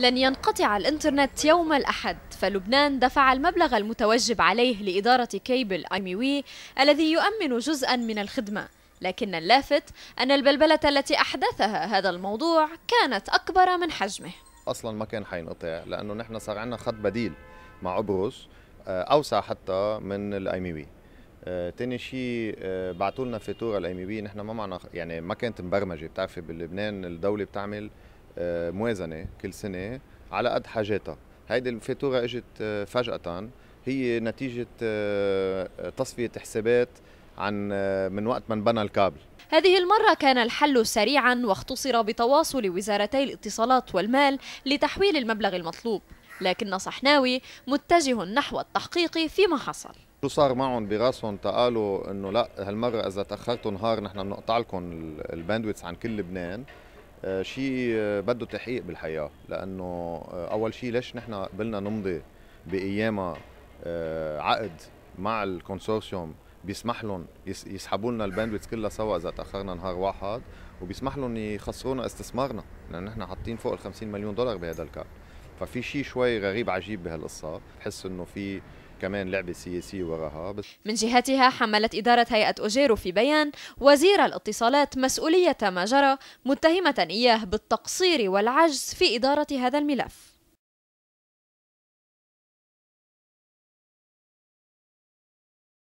لن ينقطع الإنترنت يوم الأحد فلبنان دفع المبلغ المتوجب عليه لإدارة كيبل أيميوي الذي يؤمن جزءا من الخدمة لكن اللافت أن البلبلة التي أحدثها هذا الموضوع كانت أكبر من حجمه أصلا ما كان حينقطع لأنه نحن صار عندنا خط بديل مع أبروس آه، أوسع حتى من الأيميوي آه، تاني شيء آه، بعثوا لنا فاتوره الاي ام بي نحن ما معنا يعني ما كانت مبرمجه بتعرفي بلبنان الدوله بتعمل آه، موازنه كل سنه على قد حاجاتها هيدي الفاتوره اجت فجاه هي نتيجه آه، تصفيه حسابات عن آه، من وقت ما انبنى الكابل هذه المرة كان الحل سريعا واختصر بتواصل وزارتي الاتصالات والمال لتحويل المبلغ المطلوب لكن صحناوي متجه نحو التحقيق فيما حصل شو صار معهم براسهم تقالوا انه لا هالمره اذا تاخرتوا نهار نحن بنقطع لكم الباندويتس عن كل لبنان آه، شيء آه، بده تحقيق بالحقيقه لانه آه، اول شيء ليش نحن قبلنا نمضي بايام عقد مع الكونسورسيوم بيسمح لهم يسحبوا لنا الباندويتس كلها سوا اذا تاخرنا نهار واحد وبيسمح لهم يخسرونا استثمارنا لانه نحن حاطين فوق ال 50 مليون دولار بهذا الكارت ففي شيء شوي غريب عجيب بهالقصة بحس إنه في كمان لعبة سياسية وراها بس من جهتها حملت إدارة هيئة أوجيرو في بيان وزير الاتصالات مسؤولية ما جرى متهمة إياه بالتقصير والعجز في إدارة هذا الملف